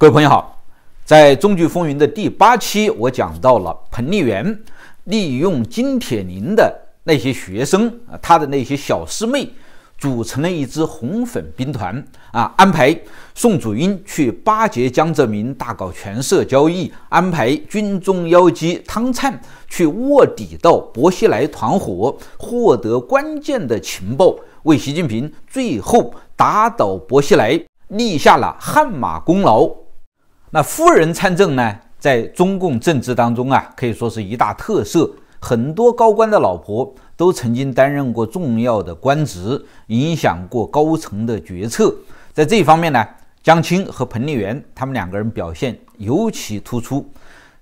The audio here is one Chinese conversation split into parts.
各位朋友好，在《中剧风云》的第八期，我讲到了彭丽媛利用金铁霖的那些学生，啊，他的那些小师妹，组成了一支红粉兵团啊，安排宋祖英去巴结江泽民，大搞权色交易；安排军中妖姬汤灿去卧底到薄熙来团伙，获得关键的情报，为习近平最后打倒薄熙来立下了汗马功劳。那夫人参政呢，在中共政治当中啊，可以说是一大特色。很多高官的老婆都曾经担任过重要的官职，影响过高层的决策。在这一方面呢，江青和彭丽媛他们两个人表现尤其突出。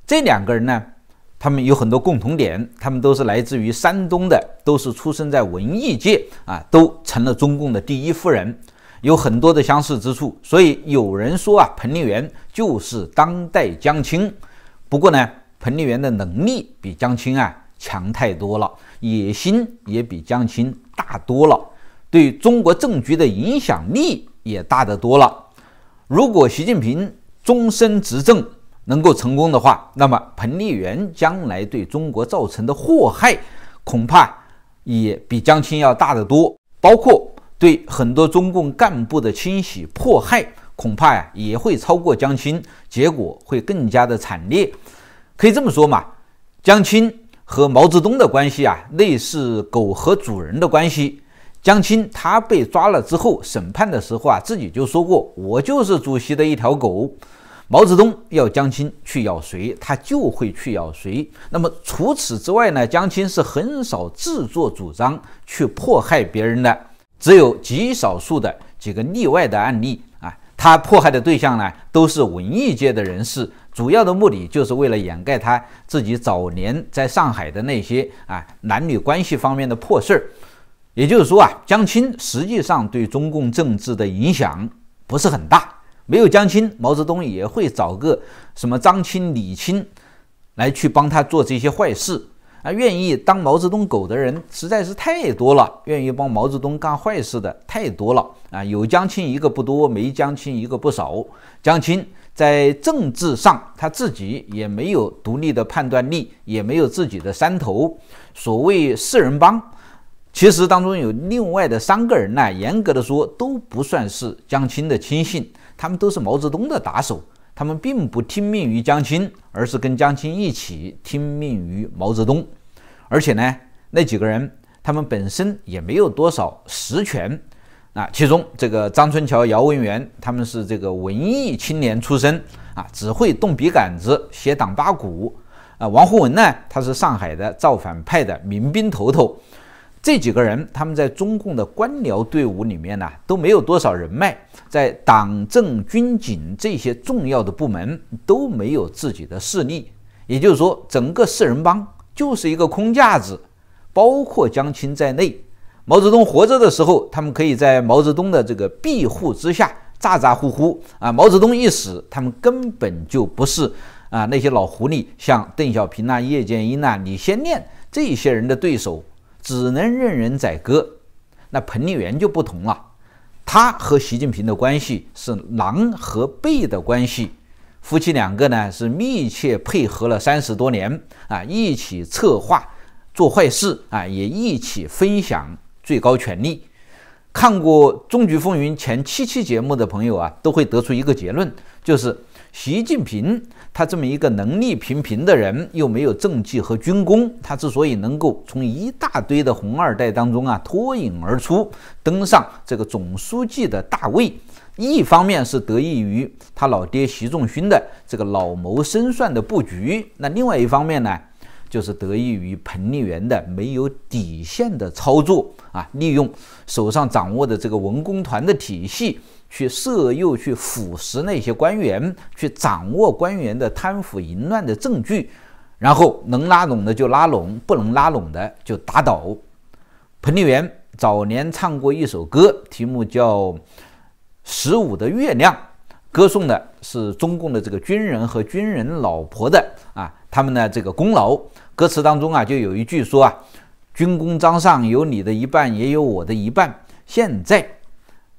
这两个人呢，他们有很多共同点，他们都是来自于山东的，都是出生在文艺界啊，都成了中共的第一夫人。有很多的相似之处，所以有人说啊，彭丽媛就是当代江青。不过呢，彭丽媛的能力比江青啊强太多了，野心也比江青大多了，对中国政局的影响力也大得多了。如果习近平终身执政能够成功的话，那么彭丽媛将来对中国造成的祸害，恐怕也比江青要大得多，包括。对很多中共干部的清洗迫害，恐怕呀也会超过江青，结果会更加的惨烈。可以这么说嘛，江青和毛泽东的关系啊，类似狗和主人的关系。江青他被抓了之后，审判的时候啊，自己就说过：“我就是主席的一条狗。”毛泽东要江青去咬谁，他就会去咬谁。那么除此之外呢，江青是很少自作主张去迫害别人的。只有极少数的几个例外的案例啊，他迫害的对象呢，都是文艺界的人士，主要的目的就是为了掩盖他自己早年在上海的那些啊男女关系方面的破事儿。也就是说啊，江青实际上对中共政治的影响不是很大，没有江青，毛泽东也会找个什么张青、李青来去帮他做这些坏事。啊，愿意当毛泽东狗的人实在是太多了，愿意帮毛泽东干坏事的太多了啊！有江青一个不多，没江青一个不少。江青在政治上他自己也没有独立的判断力，也没有自己的山头。所谓四人帮，其实当中有另外的三个人呢，严格的说都不算是江青的亲信，他们都是毛泽东的打手。他们并不听命于江青，而是跟江青一起听命于毛泽东。而且呢，那几个人他们本身也没有多少实权。啊，其中这个张春桥、姚文元，他们是这个文艺青年出身啊，只会动笔杆子写党八股。啊，王洪文呢，他是上海的造反派的民兵头头。这几个人，他们在中共的官僚队伍里面呢，都没有多少人脉，在党政军警这些重要的部门都没有自己的势力。也就是说，整个四人帮就是一个空架子，包括江青在内。毛泽东活着的时候，他们可以在毛泽东的这个庇护之下咋咋呼呼啊！毛泽东一死，他们根本就不是啊那些老狐狸，像邓小平啊、叶剑英啊、李先念这些人的对手。只能任人宰割，那彭丽媛就不同了，她和习近平的关系是狼和狈的关系，夫妻两个呢是密切配合了三十多年啊，一起策划做坏事啊，也一起分享最高权力。看过《终局风云》前七期节目的朋友啊，都会得出一个结论，就是。习近平他这么一个能力平平的人，又没有政绩和军功，他之所以能够从一大堆的“红二代”当中啊脱颖而出，登上这个总书记的大位，一方面是得益于他老爹习仲勋的这个老谋深算的布局，那另外一方面呢？就是得益于彭丽媛的没有底线的操作啊，利用手上掌握的这个文工团的体系去色诱、去腐蚀那些官员，去掌握官员的贪腐、淫乱的证据，然后能拉拢的就拉拢，不能拉拢的就打倒。彭丽媛早年唱过一首歌，题目叫《十五的月亮》，歌颂的是中共的这个军人和军人老婆的啊。他们的这个功劳，歌词当中啊，就有一句说啊，军功章上有你的一半，也有我的一半。现在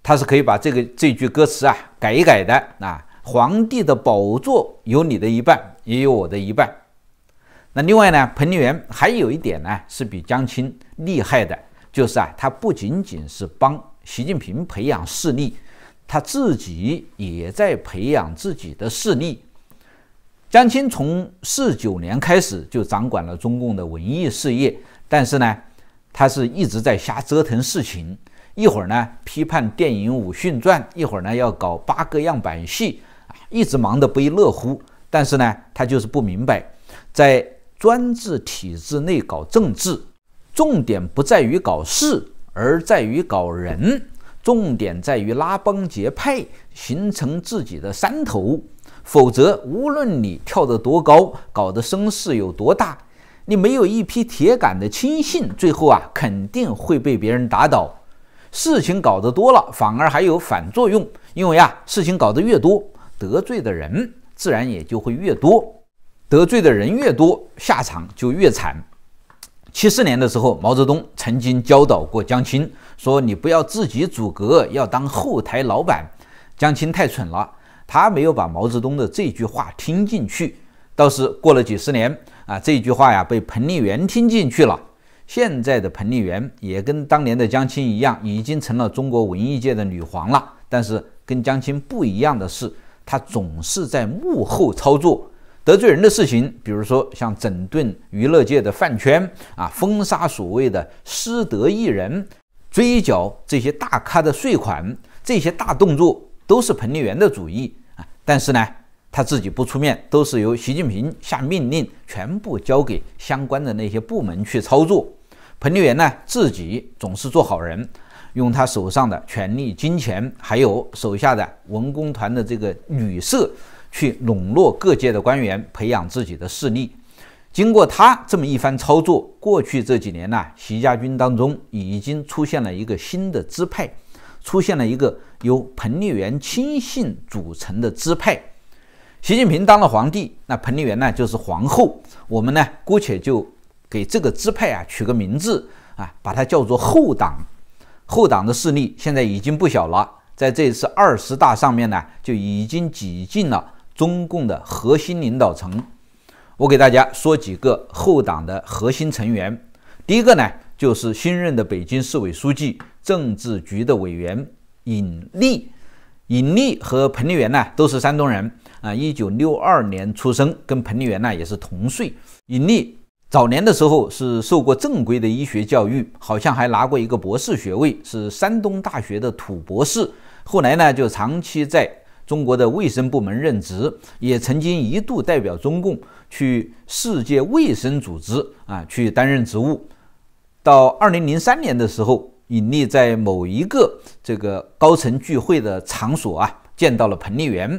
他是可以把这个这句歌词啊改一改的啊，皇帝的宝座有你的一半，也有我的一半。那另外呢，彭丽媛还有一点呢，是比江青厉害的，就是啊，他不仅仅是帮习近平培养势力，他自己也在培养自己的势力。江青从四九年开始就掌管了中共的文艺事业，但是呢，他是一直在瞎折腾事情，一会儿呢批判电影《武训传》，一会儿呢要搞八个样板戏一直忙得不亦乐乎。但是呢，他就是不明白，在专制体制内搞政治，重点不在于搞事，而在于搞人，重点在于拉帮结派，形成自己的山头。否则，无论你跳得多高，搞得声势有多大，你没有一批铁杆的亲信，最后啊，肯定会被别人打倒。事情搞得多了，反而还有反作用，因为啊，事情搞得越多，得罪的人自然也就会越多，得罪的人越多，下场就越惨。七四年的时候，毛泽东曾经教导过江青，说你不要自己阻隔，要当后台老板。江青太蠢了。他没有把毛泽东的这句话听进去，倒是过了几十年啊，这句话呀被彭丽媛听进去了。现在的彭丽媛也跟当年的江青一样，已经成了中国文艺界的女皇了。但是跟江青不一样的是，她总是在幕后操作，得罪人的事情，比如说像整顿娱乐界的饭圈啊，封杀所谓的失德艺人，追缴这些大咖的税款，这些大动作。都是彭丽媛的主意啊，但是呢，他自己不出面，都是由习近平下命令，全部交给相关的那些部门去操作。彭丽媛呢，自己总是做好人，用他手上的权力、金钱，还有手下的文工团的这个女社，去笼络各界的官员，培养自己的势力。经过他这么一番操作，过去这几年呢，习家军当中已经出现了一个新的支配，出现了一个。由彭丽媛亲信组成的支派，习近平当了皇帝，那彭丽媛呢就是皇后。我们呢姑且就给这个支派啊取个名字啊，把它叫做后党。后党的势力现在已经不小了，在这次二十大上面呢，就已经挤进了中共的核心领导层。我给大家说几个后党的核心成员。第一个呢，就是新任的北京市委书记、政治局的委员。尹力，尹力和彭丽媛呢都是山东人啊，一九六二年出生，跟彭丽媛呢也是同岁。尹力早年的时候是受过正规的医学教育，好像还拿过一个博士学位，是山东大学的土博士。后来呢，就长期在中国的卫生部门任职，也曾经一度代表中共去世界卫生组织啊去担任职务。到二零零三年的时候。尹力在某一个这个高层聚会的场所啊，见到了彭丽媛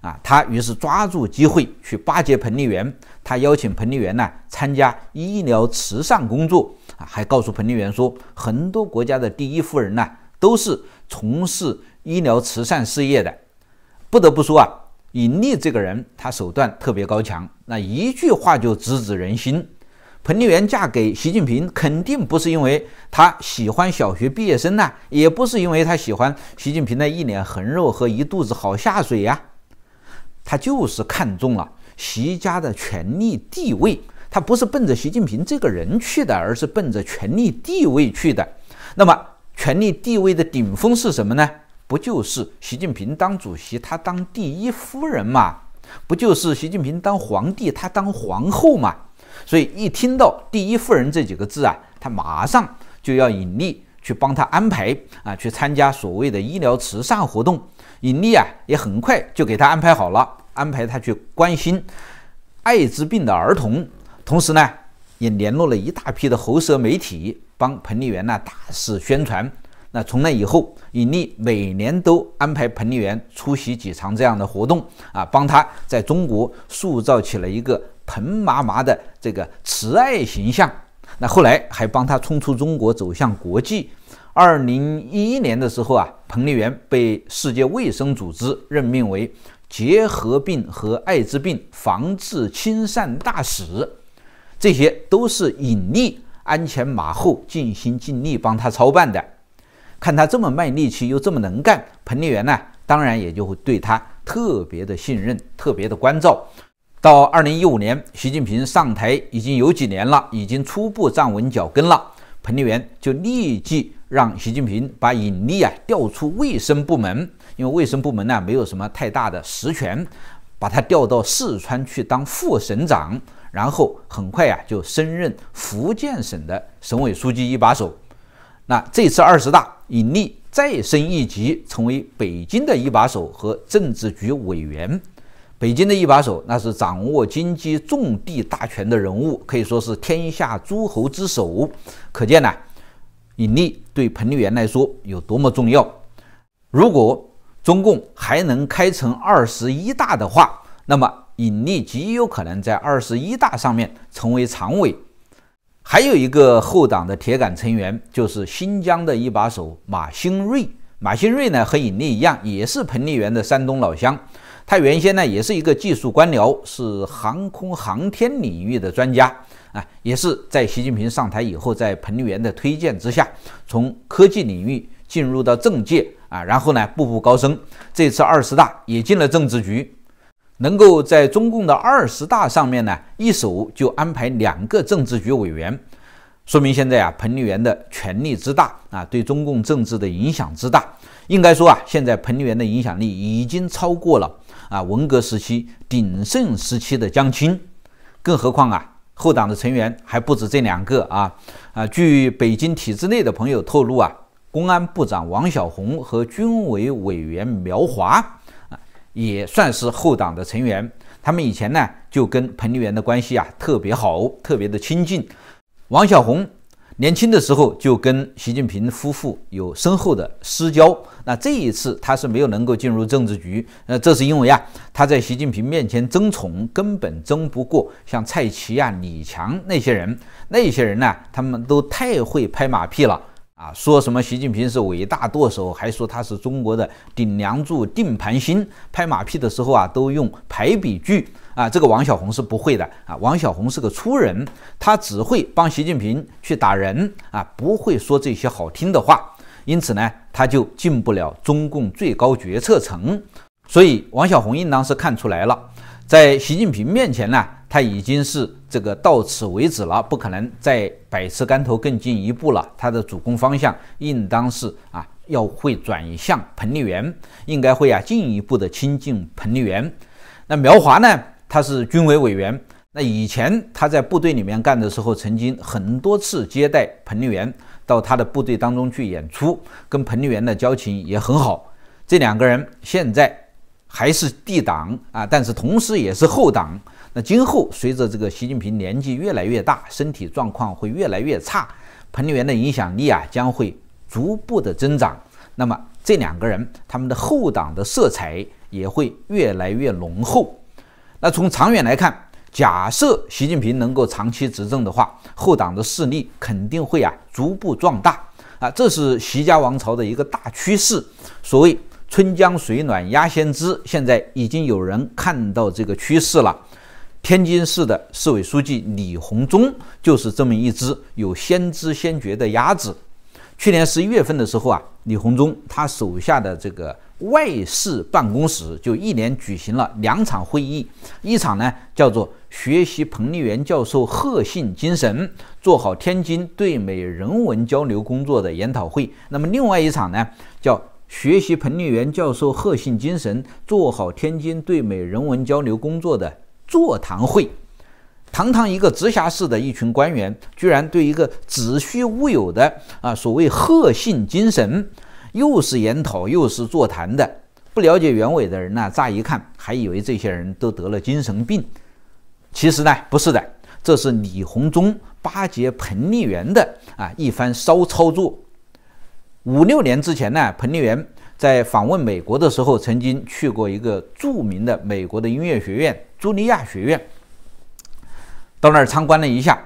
啊，他于是抓住机会去巴结彭丽媛，他邀请彭丽媛呢参加医疗慈善工作啊，还告诉彭丽媛说，很多国家的第一夫人呢都是从事医疗慈善事业的。不得不说啊，尹力这个人他手段特别高强，那一句话就直指人心。彭丽媛嫁给习近平，肯定不是因为她喜欢小学毕业生呢，也不是因为她喜欢习近平的一脸横肉和一肚子好下水呀。她就是看中了习家的权力地位，她不是奔着习近平这个人去的，而是奔着权力地位去的。那么，权力地位的顶峰是什么呢？不就是习近平当主席，他当第一夫人嘛？不就是习近平当皇帝，他当皇后嘛？所以一听到“第一夫人”这几个字啊，他马上就要尹力去帮他安排啊，去参加所谓的医疗慈善活动。尹力啊，也很快就给他安排好了，安排他去关心艾滋病的儿童，同时呢，也联络了一大批的喉舌媒体，帮彭丽媛呢大肆宣传。那从那以后，尹力每年都安排彭丽媛出席几场这样的活动啊，帮他在中国塑造起了一个。彭麻麻的这个慈爱形象，那后来还帮他冲出中国走向国际。二零一一年的时候啊，彭丽媛被世界卫生组织任命为结核病和艾滋病防治亲善大使，这些都是尹力鞍前马后尽心尽力帮他操办的。看他这么卖力气又这么能干，彭丽媛呢当然也就会对他特别的信任，特别的关照。到二零一五年，习近平上台已经有几年了，已经初步站稳脚跟了。彭丽媛就立即让习近平把尹力啊调出卫生部门，因为卫生部门呢没有什么太大的实权，把他调到四川去当副省长，然后很快呀就升任福建省的省委书记一把手。那这次二十大，尹力再升一级，成为北京的一把手和政治局委员。北京的一把手，那是掌握经济重地大权的人物，可以说是天下诸侯之首。可见呢，尹力对彭丽媛来说有多么重要。如果中共还能开成二十一大的话，那么尹力极有可能在二十一大上面成为常委。还有一个后党的铁杆成员，就是新疆的一把手马兴瑞。马兴瑞呢，和尹力一样，也是彭丽媛的山东老乡。他原先呢也是一个技术官僚，是航空航天领域的专家啊，也是在习近平上台以后，在彭丽媛的推荐之下，从科技领域进入到政界啊，然后呢步步高升，这次二十大也进了政治局，能够在中共的二十大上面呢一手就安排两个政治局委员，说明现在啊彭丽媛的权力之大啊，对中共政治的影响之大，应该说啊现在彭丽媛的影响力已经超过了。啊，文革时期鼎盛时期的江青，更何况啊，后党的成员还不止这两个啊啊！据北京体制内的朋友透露啊，公安部长王晓红和军委委员苗华啊，也算是后党的成员。他们以前呢就跟彭丽媛的关系啊特别好，特别的亲近。王晓红。年轻的时候就跟习近平夫妇有深厚的私交，那这一次他是没有能够进入政治局，那这是因为啊他在习近平面前争宠，根本争不过像蔡奇啊、李强那些人，那些人呢他们都太会拍马屁了啊，说什么习近平是伟大舵手，还说他是中国的顶梁柱、定盘星，拍马屁的时候啊都用排比句。啊，这个王小红是不会的啊，王小红是个粗人，他只会帮习近平去打人啊，不会说这些好听的话，因此呢，他就进不了中共最高决策层。所以王小红应当是看出来了，在习近平面前呢，他已经是这个到此为止了，不可能再百尺竿头更进一步了。他的主攻方向应当是啊，要会转向彭丽媛，应该会啊进一步的亲近彭丽媛。那苗华呢？他是军委委员，那以前他在部队里面干的时候，曾经很多次接待彭丽媛到他的部队当中去演出，跟彭丽媛的交情也很好。这两个人现在还是地党啊，但是同时也是后党。那今后随着这个习近平年纪越来越大，身体状况会越来越差，彭丽媛的影响力啊将会逐步的增长。那么这两个人他们的后党的色彩也会越来越浓厚。那从长远来看，假设习近平能够长期执政的话，后党的势力肯定会啊逐步壮大啊，这是习家王朝的一个大趋势。所谓“春江水暖鸭先知”，现在已经有人看到这个趋势了。天津市的市委书记李鸿忠就是这么一只有先知先觉的鸭子。去年十一月份的时候啊，李鸿忠他手下的这个。外事办公室就一连举行了两场会议，一场呢叫做“学习彭丽媛教授贺信精神，做好天津对美人文交流工作的研讨会”，那么另外一场呢叫“学习彭丽媛教授贺信精神，做好天津对美人文交流工作的座谈会”。堂堂一个直辖市的一群官员，居然对一个子虚乌有的啊所谓贺信精神。又是研讨，又是座谈的，不了解原委的人呢，乍一看还以为这些人都得了精神病。其实呢，不是的，这是李鸿忠巴结彭丽媛的啊一番骚操作。五六年之前呢，彭丽媛在访问美国的时候，曾经去过一个著名的美国的音乐学院——茱莉亚学院，到那儿参观了一下。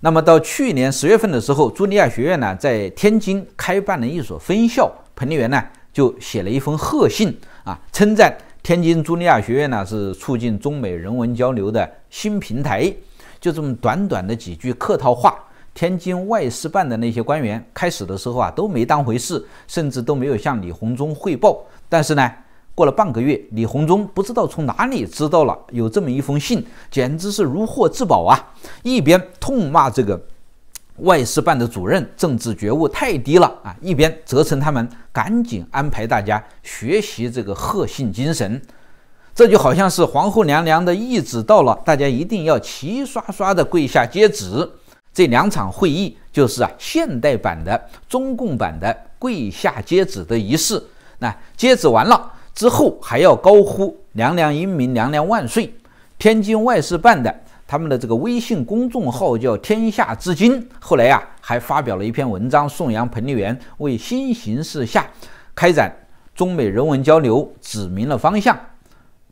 那么到去年十月份的时候，茱莉亚学院呢，在天津开办了一所分校。彭丽媛呢就写了一封贺信啊，称赞天津茱莉亚学院呢是促进中美人文交流的新平台。就这么短短的几句客套话，天津外事办的那些官员开始的时候啊都没当回事，甚至都没有向李鸿忠汇报。但是呢，过了半个月，李鸿忠不知道从哪里知道了有这么一封信，简直是如获至宝啊！一边痛骂这个。外事办的主任政治觉悟太低了啊！一边责成他们赶紧安排大家学习这个贺信精神，这就好像是皇后娘娘的懿旨到了，大家一定要齐刷刷的跪下接旨。这两场会议就是啊，现代版的中共版的跪下接旨的仪式。那接旨完了之后，还要高呼“娘娘英明，娘娘万岁”。天津外事办的。他们的这个微信公众号叫“天下之金”，后来呀还发表了一篇文章，颂扬彭丽媛为新形势下开展中美人文交流指明了方向。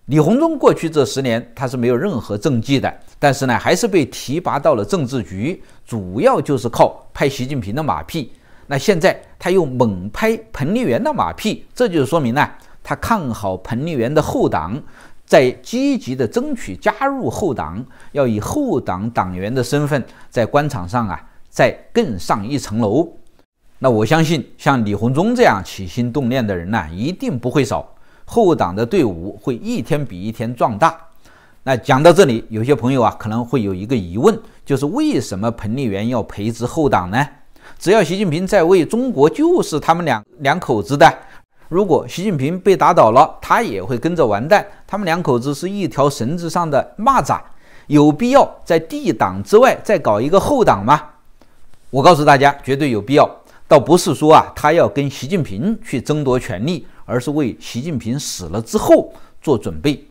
李鸿忠过去这十年他是没有任何政绩的，但是呢还是被提拔到了政治局，主要就是靠拍习近平的马屁。那现在他又猛拍彭丽媛的马屁，这就是说明呢他看好彭丽媛的后党。在积极地争取加入后党，要以后党党员的身份在官场上啊再更上一层楼。那我相信，像李鸿忠这样起心动念的人呢，一定不会少。后党的队伍会一天比一天壮大。那讲到这里，有些朋友啊可能会有一个疑问，就是为什么彭丽媛要培植后党呢？只要习近平在位，中国就是他们两两口子的。如果习近平被打倒了，他也会跟着完蛋。他们两口子是一条绳子上的蚂蚱。有必要在地党之外再搞一个后党吗？我告诉大家，绝对有必要。倒不是说啊，他要跟习近平去争夺权力，而是为习近平死了之后做准备。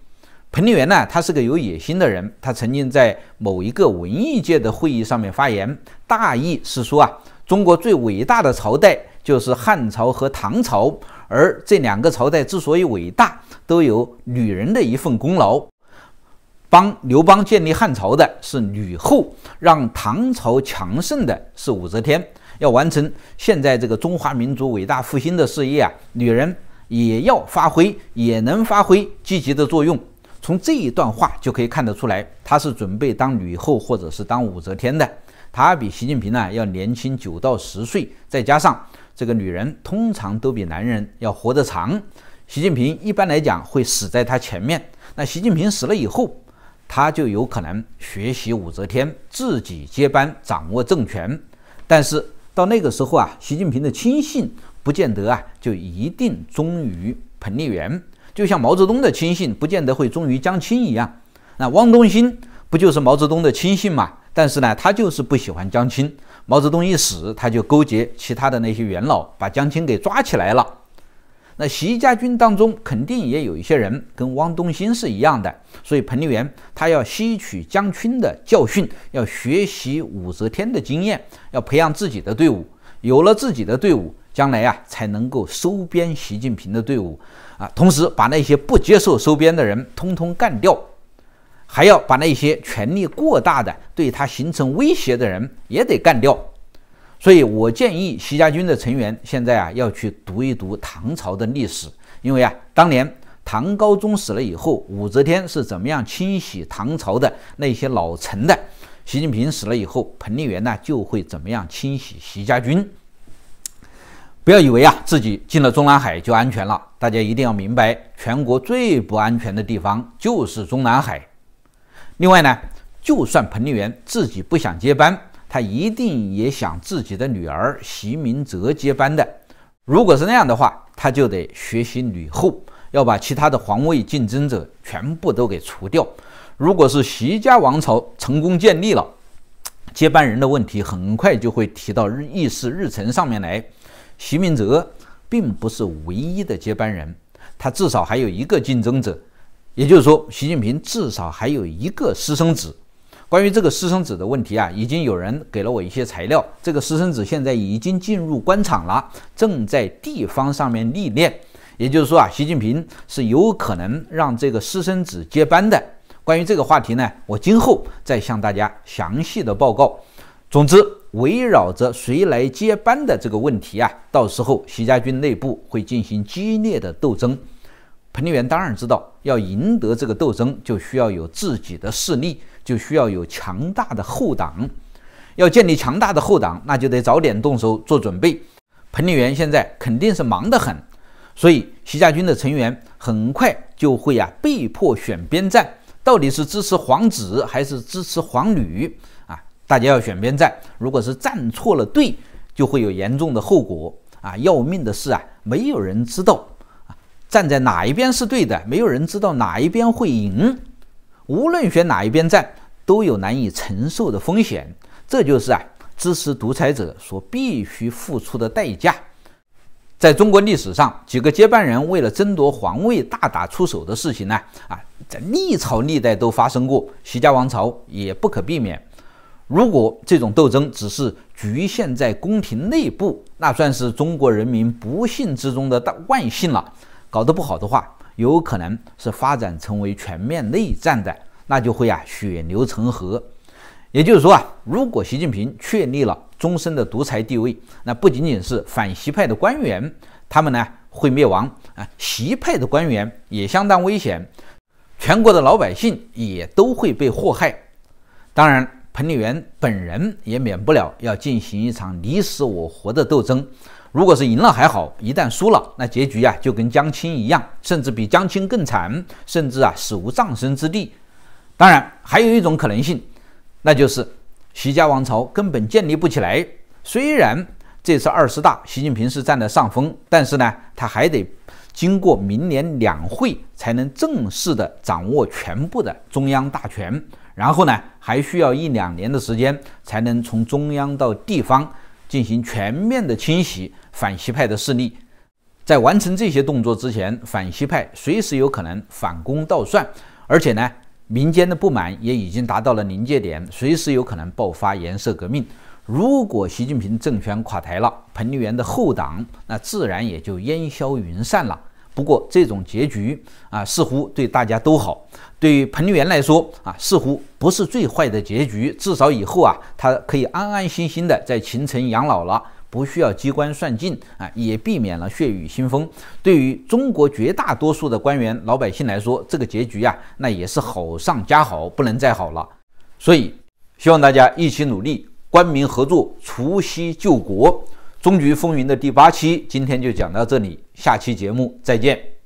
彭丽媛呢，他是个有野心的人。他曾经在某一个文艺界的会议上面发言，大意是说啊，中国最伟大的朝代就是汉朝和唐朝。而这两个朝代之所以伟大，都有女人的一份功劳。帮刘邦建立汉朝的是吕后，让唐朝强盛的是武则天。要完成现在这个中华民族伟大复兴的事业啊，女人也要发挥，也能发挥积极的作用。从这一段话就可以看得出来，她是准备当吕后，或者是当武则天的。她比习近平呢要年轻九到十岁，再加上。这个女人通常都比男人要活得长。习近平一般来讲会死在他前面。那习近平死了以后，他就有可能学习武则天自己接班掌握政权。但是到那个时候啊，习近平的亲信不见得啊就一定忠于彭丽媛，就像毛泽东的亲信不见得会忠于江青一样。那汪东兴不就是毛泽东的亲信嘛？但是呢，他就是不喜欢江青。毛泽东一死，他就勾结其他的那些元老，把江青给抓起来了。那习家军当中肯定也有一些人跟汪东兴是一样的，所以彭丽媛他要吸取江青的教训，要学习武则天的经验，要培养自己的队伍。有了自己的队伍，将来呀才能够收编习近平的队伍啊，同时把那些不接受收编的人通通干掉。还要把那些权力过大的、对他形成威胁的人也得干掉，所以，我建议习家军的成员现在啊要去读一读唐朝的历史，因为啊，当年唐高宗死了以后，武则天是怎么样清洗唐朝的那些老臣的？习近平死了以后，彭丽媛呢就会怎么样清洗习家军？不要以为啊自己进了中南海就安全了，大家一定要明白，全国最不安全的地方就是中南海。另外呢，就算彭丽媛自己不想接班，她一定也想自己的女儿席明哲接班的。如果是那样的话，她就得学习吕后，要把其他的皇位竞争者全部都给除掉。如果是习家王朝成功建立了，接班人的问题很快就会提到议事日程上面来。席明哲并不是唯一的接班人，他至少还有一个竞争者。也就是说，习近平至少还有一个私生子。关于这个私生子的问题啊，已经有人给了我一些材料。这个私生子现在已经进入官场了，正在地方上面历练。也就是说啊，习近平是有可能让这个私生子接班的。关于这个话题呢，我今后再向大家详细的报告。总之，围绕着谁来接班的这个问题啊，到时候习家军内部会进行激烈的斗争。彭丽媛当然知道，要赢得这个斗争，就需要有自己的势力，就需要有强大的后党。要建立强大的后党，那就得早点动手做准备。彭丽媛现在肯定是忙得很，所以徐家军的成员很快就会啊被迫选边站，到底是支持皇子还是支持皇女啊？大家要选边站，如果是站错了队，就会有严重的后果啊！要命的是啊，没有人知道。站在哪一边是对的，没有人知道哪一边会赢。无论选哪一边站，都有难以承受的风险。这就是啊，支持独裁者所必须付出的代价。在中国历史上，几个接班人为了争夺皇位大打出手的事情呢？啊，在历朝历代都发生过，西家王朝也不可避免。如果这种斗争只是局限在宫廷内部，那算是中国人民不幸之中的大万幸了。搞得不好的话，有可能是发展成为全面内战的，那就会啊血流成河。也就是说啊，如果习近平确立了终身的独裁地位，那不仅仅是反习派的官员，他们呢会灭亡啊，习派的官员也相当危险，全国的老百姓也都会被祸害。当然，彭丽媛本人也免不了要进行一场你死我活的斗争。如果是赢了还好，一旦输了，那结局呀就跟江青一样，甚至比江青更惨，甚至啊死无葬身之地。当然，还有一种可能性，那就是习家王朝根本建立不起来。虽然这次二十大，习近平是占了上风，但是呢，他还得经过明年两会才能正式的掌握全部的中央大权，然后呢，还需要一两年的时间才能从中央到地方进行全面的清洗。反西派的势力，在完成这些动作之前，反西派随时有可能反攻倒算，而且呢，民间的不满也已经达到了临界点，随时有可能爆发颜色革命。如果习近平政权垮台了，彭丽媛的后党那自然也就烟消云散了。不过这种结局啊，似乎对大家都好。对于彭丽媛来说啊，似乎不是最坏的结局，至少以后啊，她可以安安心心的在秦城养老了。不需要机关算尽啊，也避免了血雨腥风。对于中国绝大多数的官员、老百姓来说，这个结局呀，那也是好上加好，不能再好了。所以，希望大家一起努力，官民合作，除夕救国，终局风云的第八期，今天就讲到这里，下期节目再见。